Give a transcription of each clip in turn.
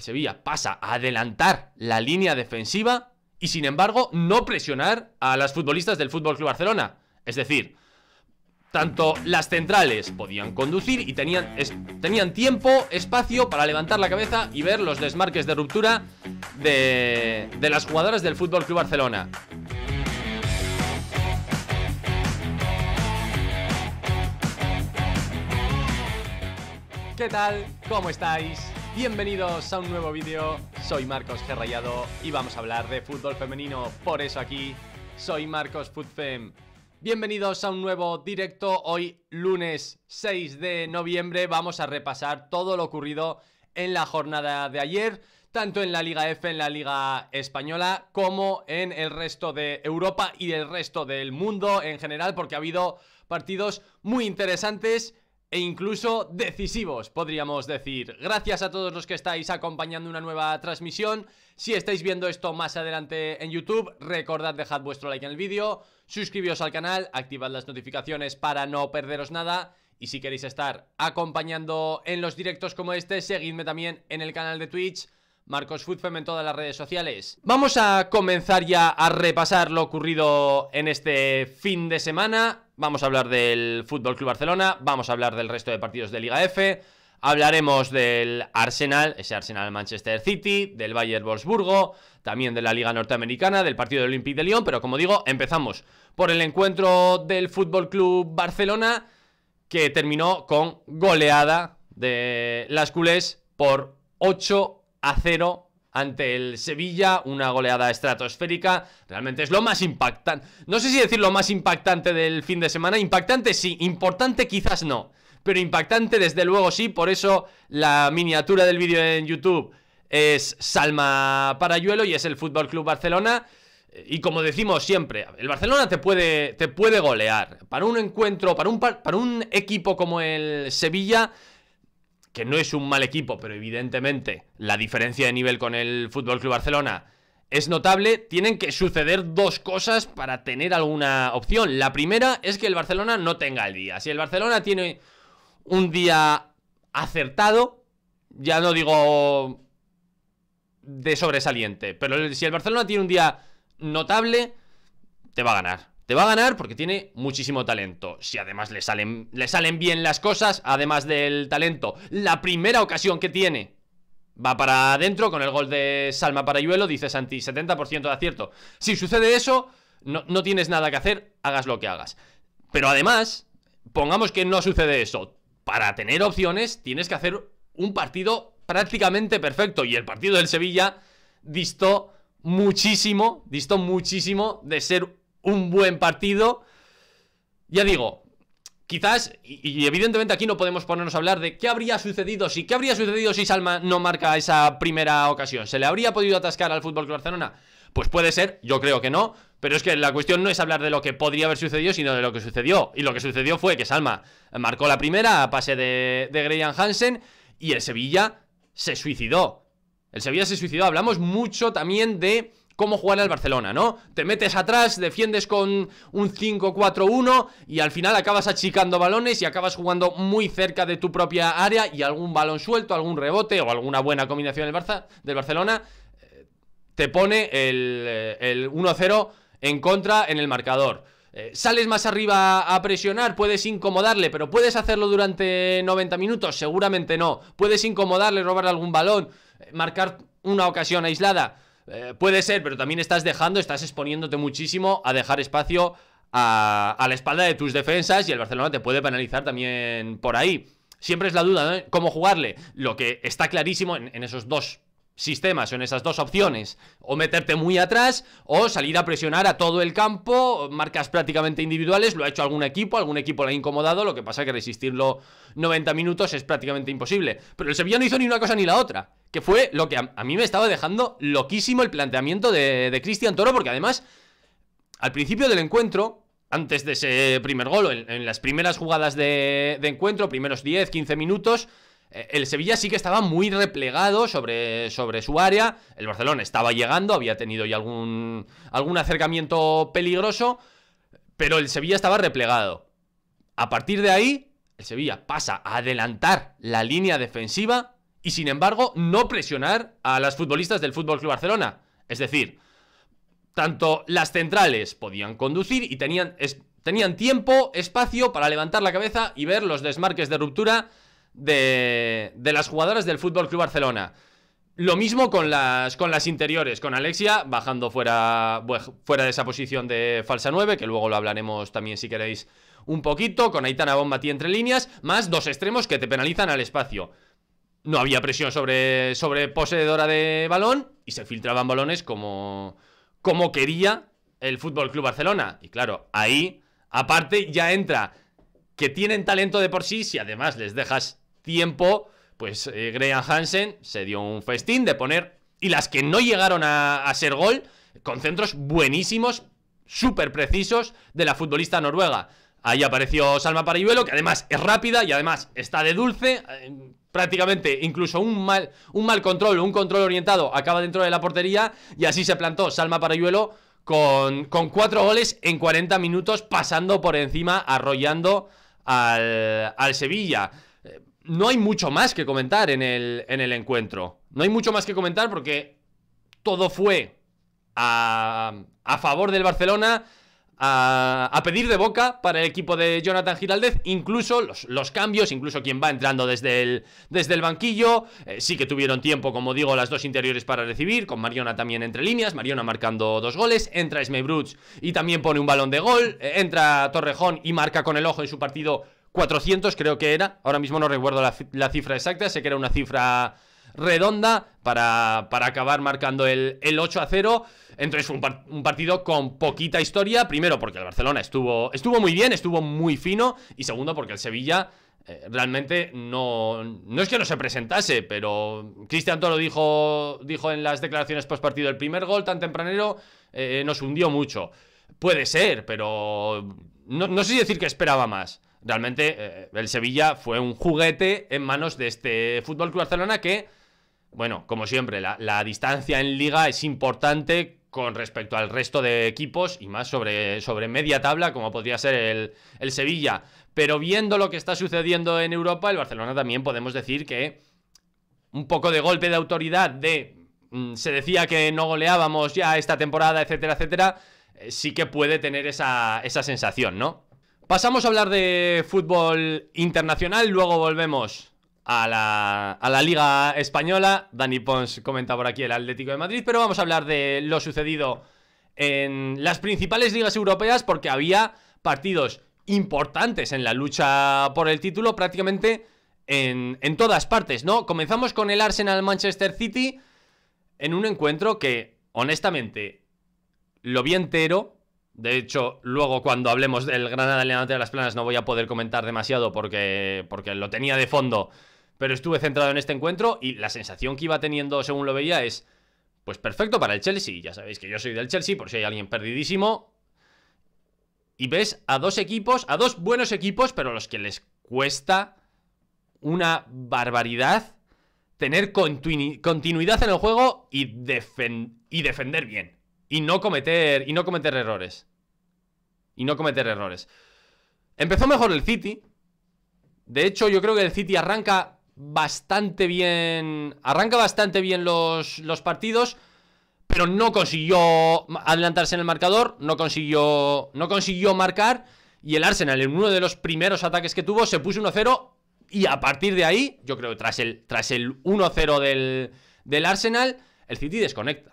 Sevilla pasa a adelantar la línea defensiva y sin embargo no presionar a las futbolistas del Fútbol Club Barcelona. Es decir, tanto las centrales podían conducir y tenían, tenían tiempo, espacio para levantar la cabeza y ver los desmarques de ruptura de, las jugadoras del Fútbol Club Barcelona. ¿Qué tal? ¿Cómo estáis? Bienvenidos a un nuevo vídeo, soy Marcos Gerrallado y vamos a hablar de fútbol femenino, por eso aquí soy Marcos Futfem. Bienvenidos a un nuevo directo, hoy lunes 6 de noviembre vamos a repasar todo lo ocurrido en la jornada de ayer, tanto en la Liga F, en la Liga Española, como en el resto de Europa y el resto del mundo en general, porque ha habido partidos muy interesantes e incluso decisivos, podríamos decir. Gracias a todos los que estáis acompañando una nueva transmisión. Si estáis viendo esto más adelante en YouTube, recordad dejad vuestro like en el vídeo, suscribiros al canal, activad las notificaciones para no perderos nada. Y si queréis estar acompañando en los directos como este, seguidme también en el canal de Twitch Marcos Futfem en todas las redes sociales. Vamos a comenzar ya a repasar lo ocurrido en este fin de semana. Vamos a hablar del Fútbol Club Barcelona, vamos a hablar del resto de partidos de Liga F, hablaremos del Arsenal, ese Arsenal Manchester City, del Bayern Wolfsburgo, también de la Liga Norteamericana, del partido del Olympique de Lyon, pero como digo, empezamos por el encuentro del Fútbol Club Barcelona que terminó con goleada de las culés por 8 a cero ante el Sevilla, una goleada estratosférica, realmente es lo más impactante, no sé si decir lo más impactante del fin de semana, impactante sí, importante quizás no, pero impactante desde luego sí, por eso la miniatura del vídeo en YouTube es Salma Parayuelo y es el Fútbol Club Barcelona. Y como decimos siempre, el Barcelona te puede, te puede golear. Para un encuentro, para un, para un equipo como el Sevilla, que no es un mal equipo, pero evidentemente la diferencia de nivel con el Fútbol Club Barcelona es notable, tienen que suceder dos cosas para tener alguna opción. La primera es que el Barcelona no tenga el día. Si el Barcelona tiene un día acertado, ya no digo de sobresaliente, pero si el Barcelona tiene un día notable, te va a ganar. Te va a ganar porque tiene muchísimo talento. Si además le salen, le salen bien las cosas, además del talento, la primera ocasión que tiene va para adentro con el gol de Salma Parayuelo, dice Santi, 70% de acierto. Si sucede eso, no, no tienes nada que hacer, hagas lo que hagas. Pero además, pongamos que no sucede eso. Para tener opciones, tienes que hacer un partido prácticamente perfecto. Y el partido del Sevilla distó muchísimo, distó muchísimo de ser un buen partido. Ya digo, quizás, y, evidentemente aquí no podemos ponernos a hablar de qué habría sucedido si, qué habría sucedido si Salma no marca esa primera ocasión. ¿Se le habría podido atascar al Fútbol Barcelona? Pues puede ser, yo creo que no, pero es que la cuestión no es hablar de lo que podría haber sucedido, sino de lo que sucedió. Y lo que sucedió fue que Salma marcó la primera a pase de, de Graham Hansen y el Sevilla se suicidó. El Sevilla se suicidó. Hablamos mucho también de cómo jugar al Barcelona, ¿no? Te metes atrás, defiendes con un 5-4-1 y al final acabas achicando balones y acabas jugando muy cerca de tu propia área y algún balón suelto, algún rebote o alguna buena combinación del, Barça, Barcelona eh, te pone el, eh, el 1-0 en contra en el marcador. Eh, sales más arriba a presionar, puedes incomodarle, pero puedes hacerlo durante 90 minutos, seguramente no. Puedes incomodarle, robar algún balón, marcar una ocasión aislada. Eh, puede ser, pero también estás dejando, estás exponiéndote muchísimo a dejar espacio a, la espalda de tus defensas y el Barcelona te puede penalizar también por ahí. Siempre es la duda, ¿no? ¿Cómo jugarle? Lo que está clarísimo en, en esos dos sistemas, en esas dos opciones, o meterte muy atrás o salir a presionar a todo el campo, marcas prácticamente individuales, lo ha hecho algún equipo, algún equipo lo ha incomodado, lo que pasa que resistirlo 90 minutos es prácticamente imposible, pero el Sevilla no hizo ni una cosa ni la otra, que fue lo que a, mí me estaba dejando loquísimo el planteamiento de, de Cristian Toro, porque además, al principio del encuentro, antes de ese primer gol, en, las primeras jugadas de, de encuentro, primeros 10, 15 minutos, eh, el Sevilla sí que estaba muy replegado sobre, sobre su área. El Barcelona estaba llegando, había tenido ya algún, algún acercamiento peligroso, pero el Sevilla estaba replegado. A partir de ahí, el Sevilla pasa a adelantar la línea defensiva y sin embargo no presionar a las futbolistas del Fútbol Club Barcelona. Es decir, tanto las centrales podían conducir y tenían, tenían tiempo, espacio para levantar la cabeza y ver los desmarques de ruptura de, las jugadoras del Fútbol Club Barcelona. Lo mismo con las, con las interiores, con Alexia bajando fuera, fuera de esa posición de falsa 9, que luego lo hablaremos también si queréis un poquito, con Aitana Bombati entre líneas, más dos extremos que te penalizan al espacio. No había presión sobre, sobre poseedora de balón y se filtraban balones como, como quería el Fútbol Club Barcelona. Y claro, ahí, aparte, ya entra que tienen talento de por sí, si además les dejas tiempo, pues eh, Graham Hansen se dio un festín de poner. Y las que no llegaron a, ser gol, con centros buenísimos, súper precisos, de la futbolista noruega. Ahí apareció Salma Parayuelo, que además es rápida y además está de dulce. Eh, prácticamente incluso un mal, un mal control, un control orientado, acaba dentro de la portería. Y así se plantó Salma Parayuelo con, con cuatro goles en 40 minutos, pasando por encima, arrollando al, al Sevilla no hay mucho más que comentar en el, en el encuentro. No hay mucho más que comentar porque todo fue a, a favor del Barcelona, a, pedir de boca para el equipo de Jonathan Giraldez, incluso los, cambios, incluso quien va entrando desde el, desde el banquillo. Eh, sí que tuvieron tiempo, como digo, las dos interiores para recibir, con Mariona también entre líneas, Mariona marcando dos goles, entra Bruts y también pone un balón de gol, eh, entra Torrejón y marca con el ojo en su partido 400 creo que era, ahora mismo no recuerdo la, cifra exacta, sé que era una cifra redonda para, acabar marcando el, 8 a 0. Entonces fue un, partido con poquita historia. Primero, porque el Barcelona estuvo, estuvo muy bien, estuvo muy fino. Y segundo, porque el Sevilla eh, realmente no, no es que no se presentase, pero Cristian Toro dijo, dijo en las declaraciones post partido: el primer gol tan tempranero eh, nos hundió mucho. Puede ser, pero no, no sé si decir que esperaba más. Realmente eh, el Sevilla fue un juguete en manos de este Fútbol Club Barcelona que, bueno, como siempre, la, distancia en liga es importante con respecto al resto de equipos y más sobre, sobre media tabla como podría ser el, Sevilla. Pero viendo lo que está sucediendo en Europa, el Barcelona también podemos decir que un poco de golpe de autoridad de mm, se decía que no goleábamos ya esta temporada, etcétera, etcétera, eh, sí que puede tener esa sensación, ¿no? Pasamos a hablar de fútbol internacional, luego volvemos a la, Liga Española. Dani Pons comenta por aquí el Atlético de Madrid, pero vamos a hablar de lo sucedido en las principales ligas europeas porque había partidos importantes en la lucha por el título prácticamente en, en, todas partes, ¿no? Comenzamos con el Arsenal Manchester City en un encuentro que, honestamente, lo vi entero, de hecho, luego cuando hablemos del Granada Levante de las Planas no voy a poder comentar demasiado porque, porque lo tenía de fondo, pero estuve centrado en este encuentro y la sensación que iba teniendo según lo veía es, pues perfecto para el Chelsea, ya sabéis que yo soy del Chelsea por si hay alguien perdidísimo. Y ves a dos equipos, a dos buenos equipos, pero a los que les cuesta una barbaridad tener continuidad en el juego y, y defender bien y no cometer y no cometer errores y no cometer errores. Empezó mejor el City. De hecho, yo creo que el City arranca bastante bien. Arranca bastante bien los, partidos. Pero no consiguió adelantarse en el marcador. No consiguió. No consiguió marcar. Y el Arsenal, en uno de los primeros ataques que tuvo, se puso 1-0. Y a partir de ahí, yo creo que tras el, tras el 1-0 del Arsenal, el City desconecta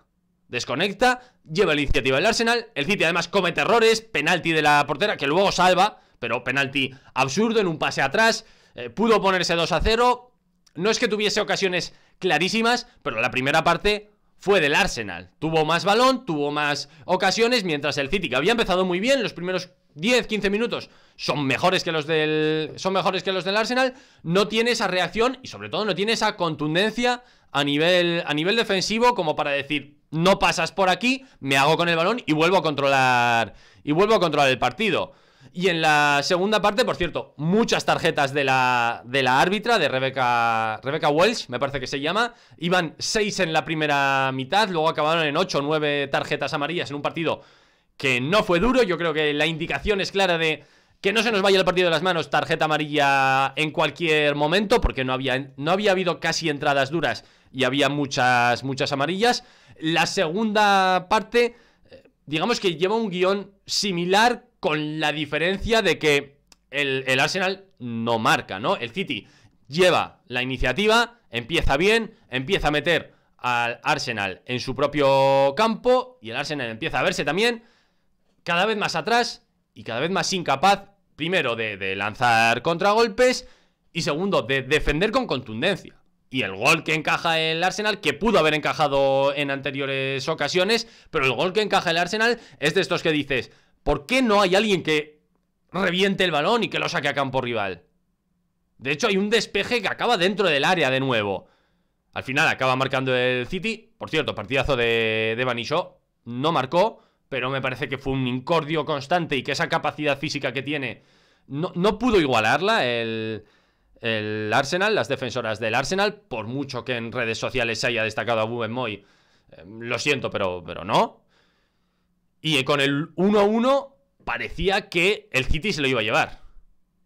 desconecta, lleva la iniciativa del Arsenal, el City además comete errores, penalti de la portera que luego salva, pero penalti absurdo en un pase atrás, eh, pudo ponerse 2 a 0, no es que tuviese ocasiones clarísimas, pero la primera parte fue del Arsenal, tuvo más balón, tuvo más ocasiones, mientras el City que había empezado muy bien, los primeros 10, 15 minutos son mejores que los del son mejores que los del Arsenal, no tiene esa reacción y sobre todo no tiene esa contundencia a nivel a nivel defensivo como para decir, no pasas por aquí, me hago con el balón y vuelvo a controlar y vuelvo a controlar el partido. Y en la segunda parte, por cierto, muchas tarjetas de la, de la árbitra, de Rebeca, Rebeca Welsh, me parece que se llama. Iban seis en la primera mitad, luego acabaron en ocho o nueve tarjetas amarillas en un partido que no fue duro. Yo creo que la indicación es clara de que no se nos vaya el partido de las manos, tarjeta amarilla en cualquier momento, porque no había, no había habido casi entradas duras y había muchas, muchas amarillas. La segunda parte, eh, digamos que lleva un guión similar con la diferencia de que el, el Arsenal no marca, ¿no? El City lleva la iniciativa, empieza bien, empieza a meter al Arsenal en su propio campo y el Arsenal empieza a verse también cada vez más atrás y cada vez más incapaz, primero, de, lanzar contragolpes y segundo, de defender con contundencia. Y el gol que encaja el Arsenal, que pudo haber encajado en anteriores ocasiones, pero el gol que encaja el Arsenal es de estos que dices, ¿por qué no hay alguien que reviente el balón y que lo saque a campo rival? De hecho, hay un despeje que acaba dentro del área de nuevo. Al final acaba marcando el City. Por cierto, partidazo de, de Banisho. No marcó pero me parece que fue un incordio constante y que esa capacidad física que tiene no, pudo igualarla el, Arsenal, las defensoras del Arsenal, por mucho que en redes sociales se haya destacado a Buben Moy em, lo siento, pero, pero no. Y con el 1-1 parecía que el City se lo iba a llevar.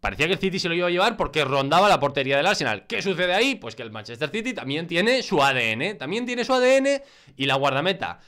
Parecía que el City se lo iba a llevar porque rondaba la portería del Arsenal. ¿Qué sucede ahí? Pues que el Manchester City también tiene su ADN, ¿eh? también tiene su ADN y la guardameta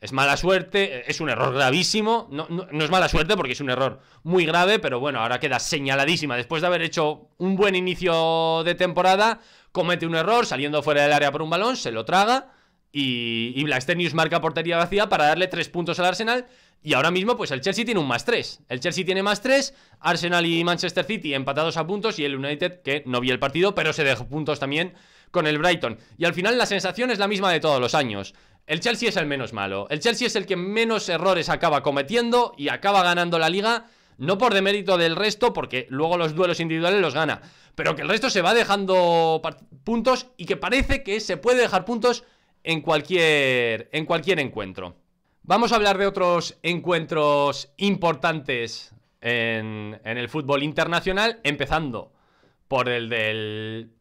es mala suerte, es un error gravísimo. No, es mala suerte porque es un error muy grave, pero bueno, ahora queda señaladísima. Después de haber hecho un buen inicio de temporada, comete un error saliendo fuera del área por un balón, se lo traga y, y marca portería vacía para darle tres puntos al Arsenal. Y ahora mismo, pues el Chelsea tiene un más tres El Chelsea tiene más tres Arsenal y Manchester City empatados a puntos y el United, que no vi el partido, pero se dejó puntos también con el Brighton. Y al final la sensación es la misma de todos los años. El Chelsea es el menos malo. El Chelsea es el que menos errores acaba cometiendo y acaba ganando la liga. No por demérito del resto, porque luego los duelos individuales los gana. Pero que el resto se va dejando puntos y que parece que se puede dejar puntos en cualquier, en cualquier encuentro. Vamos a hablar de otros encuentros importantes en, en el fútbol internacional, empezando por el del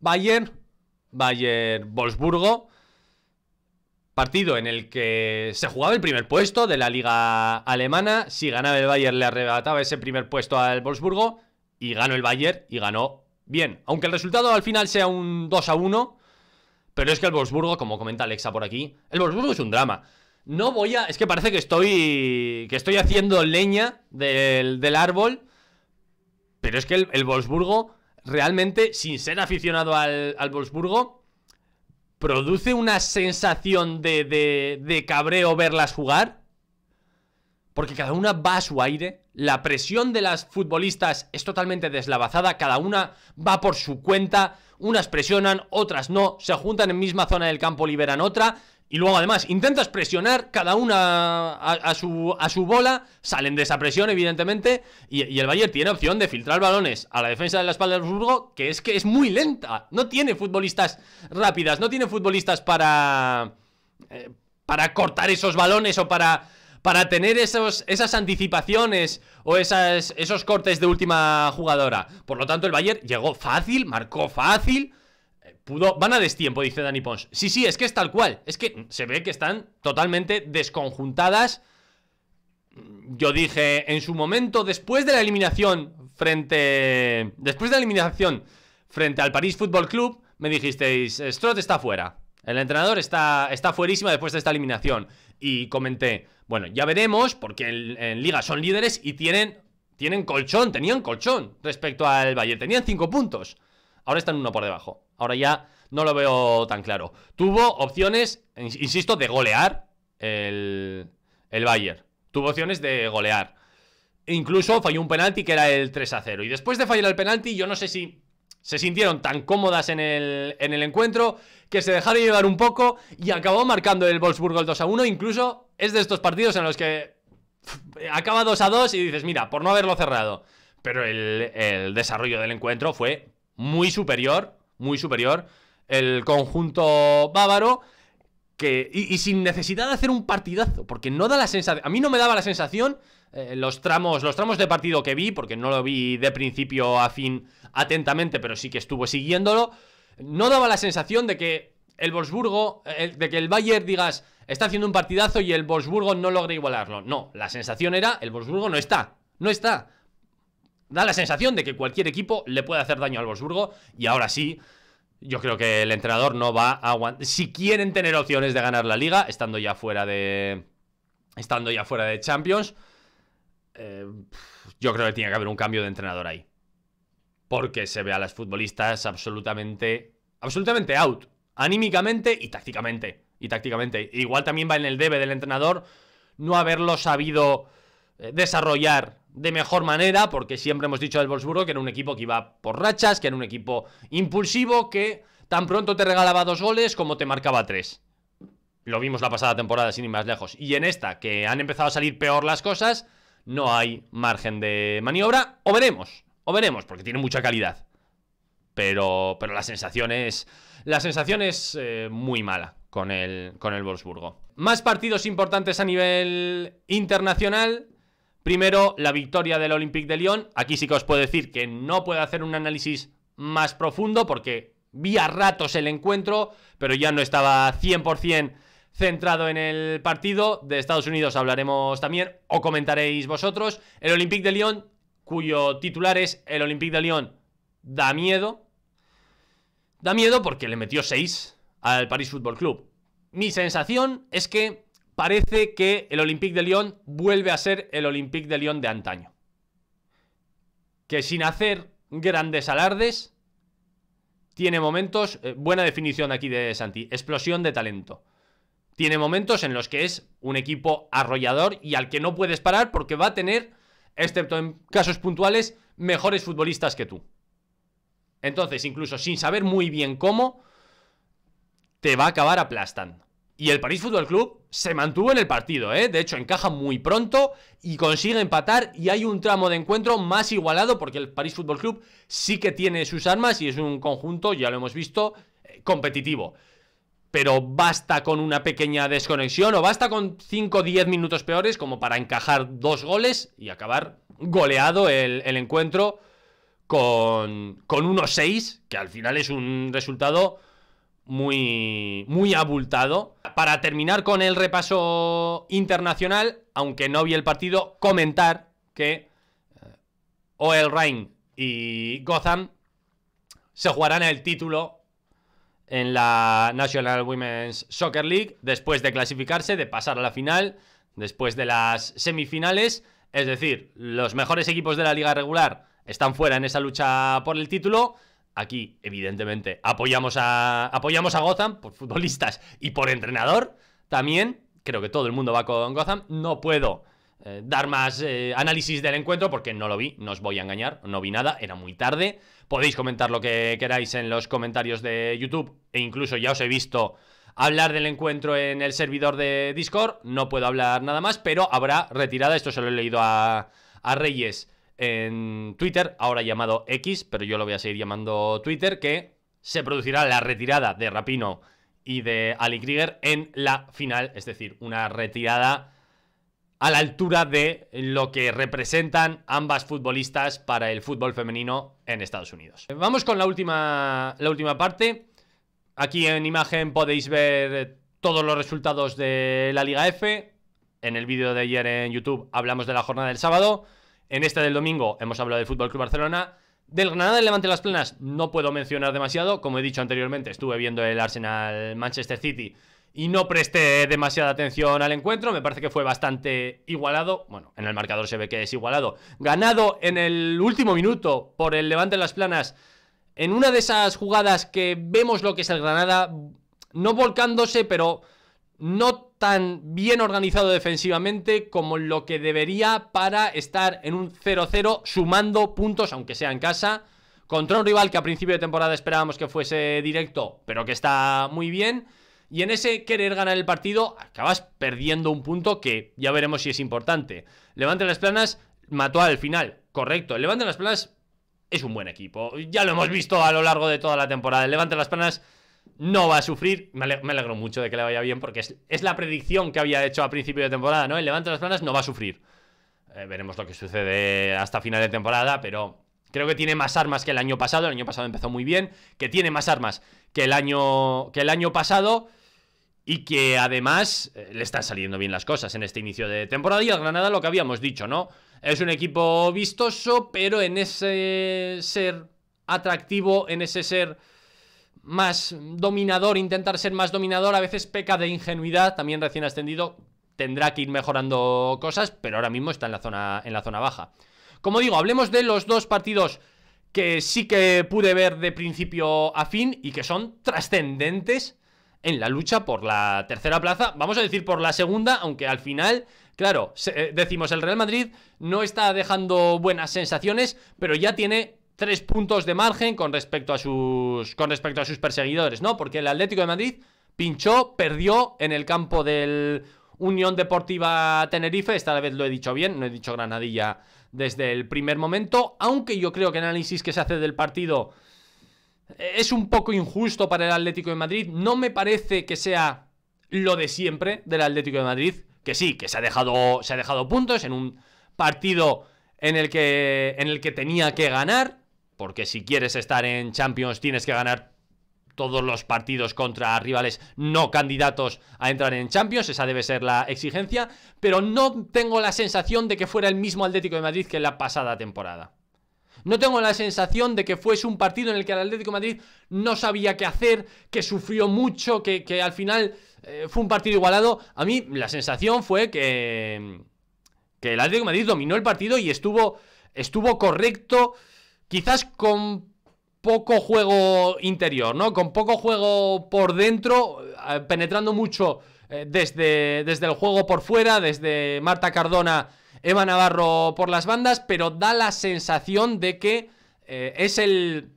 Bayern, Bayern-Wolfsburgo Partido en el que se jugaba el primer puesto de la liga alemana. Si ganaba el Bayern le arrebataba ese primer puesto al Wolfsburgo. Y ganó el Bayern y ganó bien. Aunque el resultado al final sea un 2 a 1. Pero es que el Wolfsburgo, como comenta Alexa por aquí, el Wolfsburgo es un drama. No voy a... Es que parece que estoy... Que estoy haciendo leña del, árbol. Pero es que el, Wolfsburgo realmente, sin ser aficionado al, al Wolfsburgo, produce una sensación de, de, de cabreo verlas jugar. Porque cada una va a su aire. La presión de las futbolistas es totalmente deslavazada. Cada una va por su cuenta. Unas presionan, otras no. Se juntan en misma zona del campo, liberan otra. Y luego además intentas presionar cada una a, su, bola, salen de esa presión evidentemente y, el Bayern tiene opción de filtrar balones a la defensa de la espalda del Osurgo, que es que es muy lenta, no tiene futbolistas rápidas, no tiene futbolistas para, eh, para cortar esos balones o para, para tener esos, esas anticipaciones o esas, esos cortes de última jugadora. Por lo tanto el Bayern llegó fácil, marcó fácil van a destiempo, dice Dani Pons. Sí, sí, es que es tal cual. Es que se ve que están totalmente desconjuntadas. Yo dije en su momento, después de la eliminación frente. Después de la eliminación frente al París Fútbol Club, me dijisteis: Strott está fuera. El entrenador está, está fuerísima después de esta eliminación. Y comenté: Bueno, ya veremos, porque en, Liga son líderes y tienen, tienen colchón, tenían colchón respecto al Bayern. Tenían cinco puntos. Ahora están uno por debajo. Ahora ya no lo veo tan claro. Tuvo opciones, insisto, de golear el, el Bayern. Tuvo opciones de golear. Incluso falló un penalti que era el 3 a 0. Y después de fallar el penalti, yo no sé si se sintieron tan cómodas en el, encuentro que se dejaron llevar un poco y acabó marcando el Wolfsburgo el 2 a 1. Incluso es de estos partidos en los que acaba 2 a 2 y dices, mira, por no haberlo cerrado. Pero el, el desarrollo del encuentro fue muy superior muy superior el conjunto bávaro. Que, y, sin necesidad de hacer un partidazo, porque no da la sensación, a mí no me daba la sensación eh, los tramos los tramos de partido que vi, porque no lo vi de principio a fin atentamente, pero sí que estuvo siguiéndolo, no daba la sensación de que el Wolfsburgo, eh, de que el Bayern digas, está haciendo un partidazo y el Wolfsburgo no logra igualarlo. No, la sensación era, el Bolsburgo no está, no está. Da la sensación de que cualquier equipo le puede hacer daño al Wolfsburgo y ahora sí, yo creo que el entrenador no va a aguantar. Si quieren tener opciones de ganar la liga, estando ya fuera de. Estando ya fuera de Champions. Eh, yo creo que tiene que haber un cambio de entrenador ahí. Porque se ve a las futbolistas absolutamente. Absolutamente out. Anímicamente y tácticamente. Y tácticamente. Igual también va en el debe del entrenador no haberlo sabido eh, desarrollar de mejor manera, porque siempre hemos dicho del Wolfsburgo que era un equipo que iba por rachas, que era un equipo impulsivo, que tan pronto te regalaba dos goles como te marcaba tres. Lo vimos la pasada temporada, sin ir más lejos. Y en esta, que han empezado a salir peor las cosas, no hay margen de maniobra. O veremos, o veremos, porque tiene mucha calidad. Pero, pero la sensación es, la sensación es eh, muy mala con el, con el Wolfsburgo. Más partidos importantes a nivel internacional. Primero, la victoria del Olympique de Lyon. Aquí sí que os puedo decir que no puedo hacer un análisis más profundo porque vi a ratos el encuentro, pero ya no estaba 100% centrado en el partido. De Estados Unidos hablaremos también o comentaréis vosotros. El Olympique de Lyon, cuyo titular es el Olympique de Lyon, da miedo. Da miedo porque le metió 6 al Paris Fútbol Club. Mi sensación es que parece que el Olympique de Lyon vuelve a ser el Olympique de Lyon de antaño. Que sin hacer grandes alardes, tiene momentos, eh, buena definición aquí de Santi, explosión de talento. Tiene momentos en los que es un equipo arrollador y al que no puedes parar porque va a tener, excepto en casos puntuales, mejores futbolistas que tú. Entonces, incluso sin saber muy bien cómo, te va a acabar aplastando. Y el París Fútbol Club se mantuvo en el partido, ¿eh? De hecho, encaja muy pronto y consigue empatar y hay un tramo de encuentro más igualado porque el París Fútbol Club sí que tiene sus armas y es un conjunto, ya lo hemos visto, eh, competitivo. Pero basta con una pequeña desconexión o basta con 5 o 10 minutos peores como para encajar dos goles y acabar goleado el, encuentro con, con 1-6, que al final es un resultado muy, muy abultado. Para terminar con el repaso internacional, aunque no vi el partido, comentar que eh, ...Oel rain y Gotham se jugarán el título en la National Women's Soccer League después de clasificarse, de pasar a la final, después de las semifinales. Es decir, los mejores equipos de la liga regular están fuera en esa lucha por el título Aquí, evidentemente, apoyamos a, apoyamos a Gotham por futbolistas y por entrenador también. Creo que todo el mundo va con Gotham. No puedo eh, dar más eh, análisis del encuentro porque no lo vi, no os voy a engañar, no vi nada, era muy tarde. Podéis comentar lo que queráis en los comentarios de YouTube e incluso ya os he visto hablar del encuentro en el servidor de Discord. No puedo hablar nada más, pero habrá retirada, esto se lo he leído a, a Reyes en Twitter, ahora llamado X, pero yo lo voy a seguir llamando Twitter, que se producirá la retirada de Rapino y de Ali Krieger en la final, es decir, una retirada a la altura de lo que representan ambas futbolistas para el fútbol femenino en Estados Unidos. Vamos con la última, la última parte. Aquí en imagen podéis ver todos los resultados de la Liga F. En el vídeo de ayer en YouTube hablamos de la jornada del sábado. En esta del domingo hemos hablado del Fútbol Club Barcelona. Del Granada del Levante Las Planas no puedo mencionar demasiado. Como he dicho anteriormente, estuve viendo el Arsenal Manchester City y no presté demasiada atención al encuentro. Me parece que fue bastante igualado. Bueno, en el marcador se ve que es igualado. Ganado en el último minuto por el Levante Las Planas. En una de esas jugadas que vemos lo que es el Granada, no volcándose, pero no tan bien organizado defensivamente como lo que debería para estar en un 0-0 sumando puntos, aunque sea en casa, contra un rival que a principio de temporada esperábamos que fuese directo, pero que está muy bien. Y en ese querer ganar el partido acabas perdiendo un punto que ya veremos si es importante. Levante las planas mató al final, correcto. Levante las planas es un buen equipo. Ya lo hemos visto a lo largo de toda la temporada. Levante las planas no va a sufrir. Me, alegro mucho de que le vaya bien porque es, la predicción que había hecho a principio de temporada, ¿no? El levante de las planas no va a sufrir. Eh, veremos lo que sucede hasta final de temporada, pero creo que tiene más armas que el año pasado. El año pasado empezó muy bien, que tiene más armas que el año, que el año pasado y que además eh, le están saliendo bien las cosas en este inicio de temporada. Y al Granada, lo que habíamos dicho, ¿no? Es un equipo vistoso, pero en ese ser atractivo, en ese ser más dominador, intentar ser más dominador, a veces peca de ingenuidad, también recién ascendido, tendrá que ir mejorando cosas, pero ahora mismo está en la zona, en la zona baja. Como digo, hablemos de los dos partidos que sí que pude ver de principio a fin y que son trascendentes en la lucha por la tercera plaza, vamos a decir por la segunda, aunque al final, claro, eh, decimos el Real Madrid no está dejando buenas sensaciones, pero ya tiene tres puntos de margen con respecto a sus, con respecto a sus perseguidores, ¿no? Porque el Atlético de Madrid pinchó, perdió en el campo del Unión Deportiva Tenerife, esta vez lo he dicho bien, no he dicho Granadilla desde el primer momento, aunque yo creo que el análisis que se hace del partido eh, es un poco injusto para el Atlético de Madrid, no me parece que sea lo de siempre del Atlético de Madrid, que sí, que se ha dejado, se ha dejado puntos en un partido en el que, en el que tenía que ganar, porque si quieres estar en Champions tienes que ganar todos los partidos contra rivales no candidatos a entrar en Champions, esa debe ser la exigencia, pero no tengo la sensación de que fuera el mismo Atlético de Madrid que la pasada temporada. No tengo la sensación de que fuese un partido en el que el Atlético de Madrid no sabía qué hacer, que sufrió mucho, que, al final eh, fue un partido igualado. A mí la sensación fue que, que el Atlético de Madrid dominó el partido y estuvo, estuvo correcto quizás con poco juego interior, ¿no? Con poco juego por dentro, eh, penetrando mucho eh, desde, desde el juego por fuera, desde Marta Cardona, Eva Navarro por las bandas, pero da la sensación de que eh, es el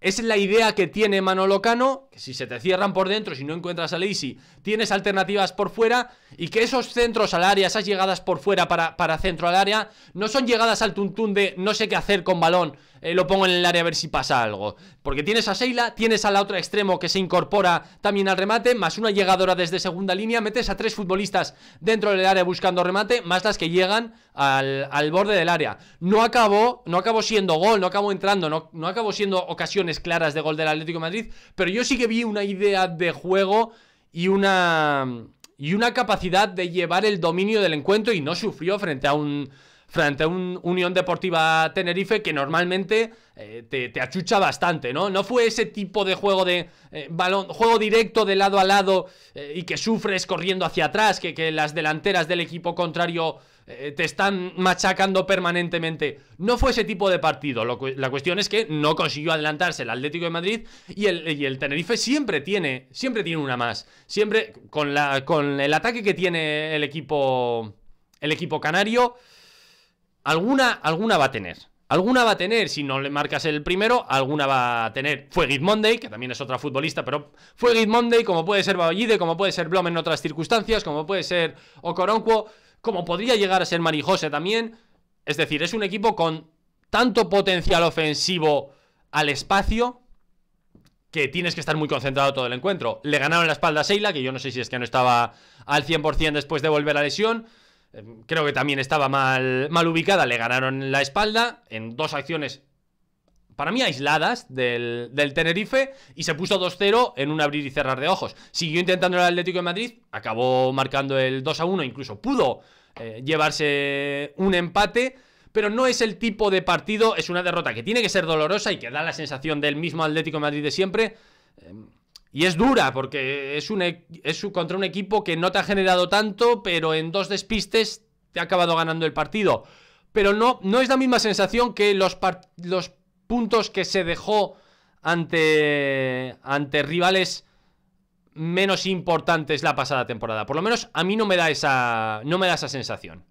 es la idea que tiene Manolo Cano, que si se te cierran por dentro, si no encuentras a Lazy, tienes alternativas por fuera y que esos centros al área, esas llegadas por fuera para, para centro al área, no son llegadas al tuntún de no sé qué hacer con balón, eh, lo pongo en el área a ver si pasa algo. Porque tienes a Seila, tienes a la otra extremo que se incorpora también al remate, más una llegadora desde segunda línea, metes a tres futbolistas dentro del área buscando remate, más las que llegan al, borde del área. No acabó, no acabó siendo gol, no acabó entrando, no, no acabó siendo ocasión claras de gol del Atlético Madrid, pero yo sí que vi una idea de juego y una y una capacidad de llevar el dominio del encuentro y no sufrió frente a un frente a un Unión Deportiva Tenerife que normalmente eh, te, te, achucha bastante, ¿no? No fue ese tipo de juego de eh, balón, juego directo de lado a lado eh, y que sufres corriendo hacia atrás, que, que las delanteras del equipo contrario te están machacando permanentemente. No fue ese tipo de partido. la cuestión es que no consiguió adelantarse el Atlético de Madrid y el, Tenerife siempre tiene, siempre tiene una más. Siempre con, la, con el ataque que tiene el equipo, el equipo canario alguna, alguna va a tener. Alguna va a tener, si no le marcas el primero, alguna va a tener. Fue Git Monday, que también es otra futbolista, pero fue Git Monday, como puede ser Baballide, como puede ser Blom en otras circunstancias, como puede ser Ocoronquo, como podría llegar a ser Marijose también. Es decir, es un equipo con tanto potencial ofensivo al espacio que tienes que estar muy concentrado todo el encuentro. Le ganaron la espalda a Seila, que yo no sé si es que no estaba al 100% después de volver a lesión. Em, creo que también estaba mal, mal ubicada, le ganaron la espalda en dos acciones para mí aisladas del, Tenerife y se puso 2-0 en un abrir y cerrar de ojos. Siguió intentando el Atlético de Madrid, acabó marcando el 2-1, incluso pudo eh, llevarse un empate. Pero no es el tipo de partido, es una derrota que tiene que ser dolorosa y que da la sensación del mismo Atlético de Madrid de siempre. Em, y es dura, porque es, un, es contra un equipo que no te ha generado tanto, pero en dos despistes te ha acabado ganando el partido. Pero no, no es la misma sensación que los, los puntos que se dejó ante, ante rivales menos importantes la pasada temporada. Por lo menos a mí no me da esa, no me da esa sensación.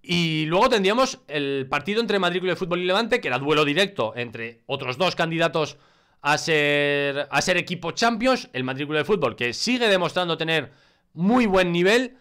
Y luego tendríamos el partido entre Madrid Club de Fútbol y Levante, que era duelo directo entre otros dos candidatos a ser, a ser equipo Champions, el matrícula de fútbol, que sigue demostrando tener muy buen nivel,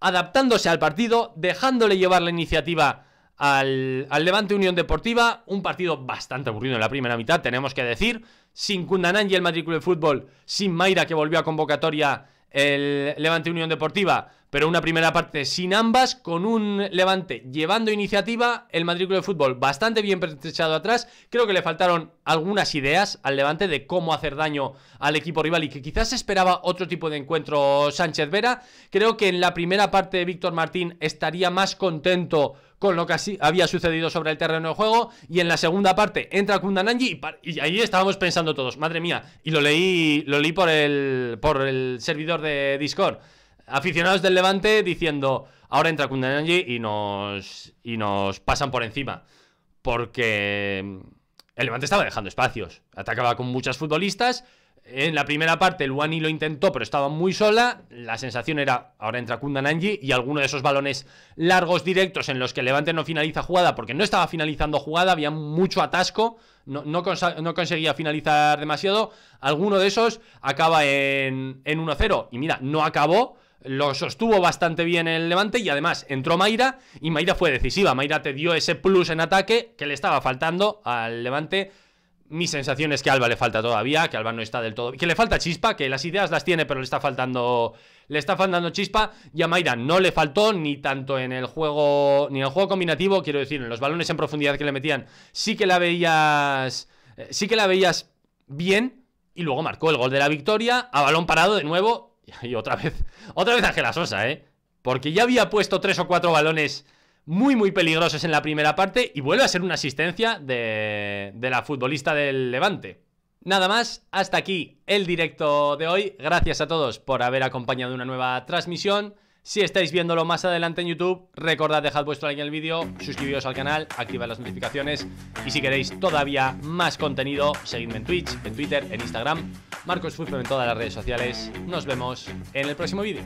adaptándose al partido, dejándole llevar la iniciativa al, Levante Unión Deportiva, un partido bastante aburrido en la primera mitad, tenemos que decir, sin Kundanan y el matrícula de fútbol, sin Mayra que volvió a convocatoria el Levante Unión Deportiva, pero una primera parte sin ambas, con un Levante llevando iniciativa, el Madrid Club de Fútbol bastante bien pertrechado atrás, creo que le faltaron algunas ideas al Levante de cómo hacer daño al equipo rival y que quizás esperaba otro tipo de encuentro Sánchez Vera, creo que en la primera parte Víctor Martín estaría más contento con lo que había sucedido sobre el terreno de juego. Y en la segunda parte entra Kundananji y, y, ahí estábamos pensando todos, madre mía. Y lo leí, lo leí por el, por el servidor de Discord. Aficionados del Levante diciendo, ahora entra Kundananji y nos, y nos pasan por encima. Porque el Levante estaba dejando espacios. Atacaba con muchas futbolistas en la primera parte, el Luani lo intentó, pero estaba muy sola. La sensación era, ahora entra Kundananji y alguno de esos balones largos directos en los que Levante no finaliza jugada, porque no estaba finalizando jugada, había mucho atasco, no, conseguía finalizar demasiado. Alguno de esos acaba en, en 1-0. Y mira, no acabó, lo sostuvo bastante bien el Levante y además entró Mayra y Mayra fue decisiva. Mayra te dio ese plus en ataque que le estaba faltando al Levante mi sensación es que Alba le falta todavía, que Alba no está del todo. Que le falta chispa, que las ideas las tiene, pero le está faltando. Le está faltando chispa. Y a Mayra no le faltó ni tanto en el juego. Ni en el juego combinativo. Quiero decir, en los balones en profundidad que le metían. Sí que la veías. Eh, sí que la veías bien. Y luego marcó el gol de la victoria. A balón parado de nuevo. Y otra vez. Otra vez Ángela Sosa, ¿eh? Porque ya había puesto tres o cuatro balones muy, muy peligrosos en la primera parte y vuelve a ser una asistencia de, de la futbolista del Levante. Nada más, hasta aquí el directo de hoy. Gracias a todos por haber acompañado una nueva transmisión. Si estáis viéndolo más adelante en YouTube, recordad dejad vuestro like en el vídeo, suscribiros al canal, activad las notificaciones y si queréis todavía más contenido, seguidme en Twitch, en Twitter, en Instagram, Marcos Fútbol en todas las redes sociales. Nos vemos en el próximo vídeo.